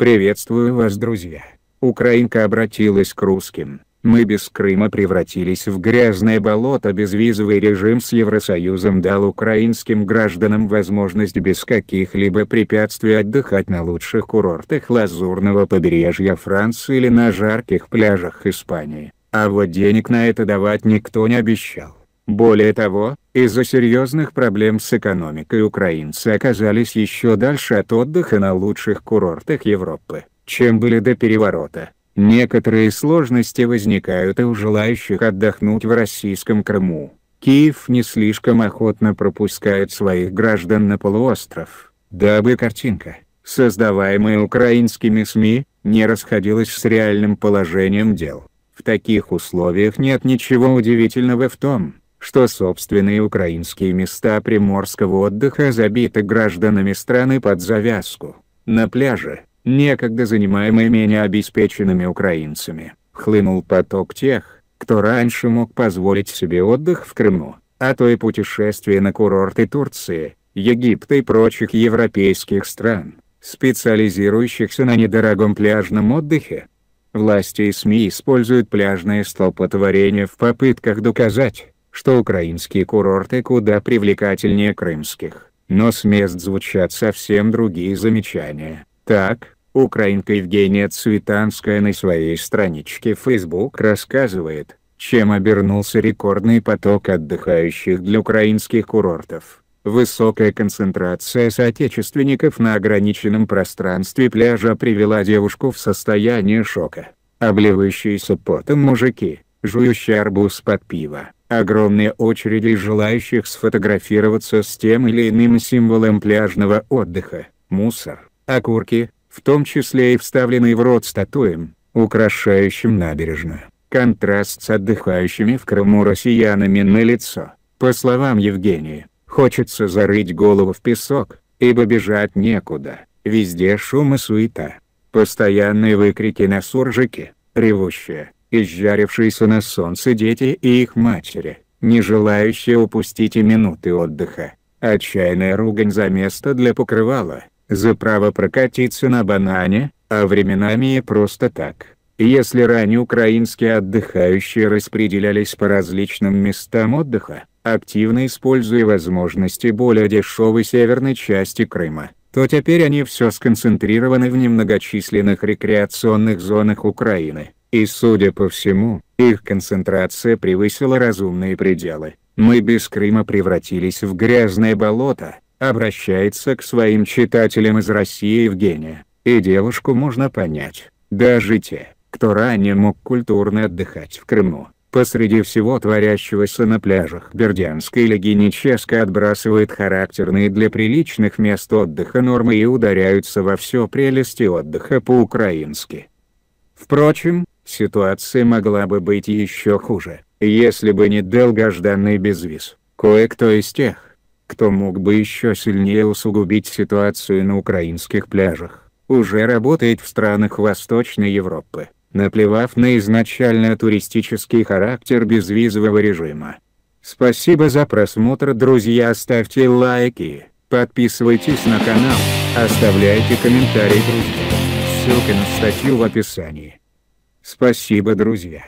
Приветствую вас, друзья. Украинка обратилась к русским. Мы без Крыма превратились в грязное болото безвизовый режим с Евросоюзом дал украинским гражданам возможность без каких-либо препятствий отдыхать на лучших курортах лазурного побережья Франции или на жарких пляжах Испании. А вот денег на это давать никто не обещал. Более того, из-за серьезных проблем с экономикой украинцы оказались еще дальше от отдыха на лучших курортах Европы, чем были до переворота. Некоторые сложности возникают и у желающих отдохнуть в российском Крыму. Киев не слишком охотно пропускает своих граждан на полуостров, дабы картинка, создаваемая украинскими СМИ, не расходилась с реальным положением дел. В таких условиях нет ничего удивительного в том, что собственные украинские места приморского отдыха забиты гражданами страны под завязку. На пляже, некогда занимаемые менее обеспеченными украинцами, хлынул поток тех, кто раньше мог позволить себе отдых в Крыму, а то и путешествие на курорты Турции, Египта и прочих европейских стран, специализирующихся на недорогом пляжном отдыхе. Власти и СМИ используют пляжные столпотворения в попытках доказать, что украинские курорты куда привлекательнее крымских, но с мест звучат совсем другие замечания. Так, украинка Евгения Цветанская на своей страничке Facebook рассказывает, чем обернулся рекордный поток отдыхающих для украинских курортов. Высокая концентрация соотечественников на ограниченном пространстве пляжа привела девушку в состояние шока. Обливающиеся потом мужики, жующие арбуз под пиво, огромные очереди желающих сфотографироваться с тем или иным символом пляжного отдыха, мусор, окурки, в том числе и вставленные в рот статуем, украшающим набережную. Контраст с отдыхающими в Крыму россиянами на лицо. По словам Евгении, хочется зарыть голову в песок, ибо бежать некуда, везде шум и суета. Постоянные выкрики на суржике, ревущие, изжарившиеся на солнце дети и их матери, не желающие упустить и минуты отдыха, отчаянная ругань за место для покрывала, за право прокатиться на банане, а временами и просто так. Если ранее украинские отдыхающие распределялись по различным местам отдыха, активно используя возможности более дешевой северной части Крыма, то теперь они все сконцентрированы в немногочисленных рекреационных зонах Украины. И судя по всему, их концентрация превысила разумные пределы. Мы без Крыма превратились в грязное болото, обращается к своим читателям из России Евгения. И девушку можно понять, даже те, кто ранее мог культурно отдыхать в Крыму. Посреди всего творящегося на пляжах Бердянской легини Ческа отбрасывает характерные для приличных мест отдыха нормы и ударяются во все прелести отдыха по-украински. Впрочем, Ситуация могла бы быть еще хуже, если бы не долгожданный безвиз. Кое-кто из тех, кто мог бы еще сильнее усугубить ситуацию на украинских пляжах, уже работает в странах Восточной Европы, наплевав на изначально туристический характер безвизового режима. Спасибо за просмотр друзья ставьте лайки, подписывайтесь на канал, оставляйте комментарии друзья. Ссылка на статью в описании. Спасибо, друзья.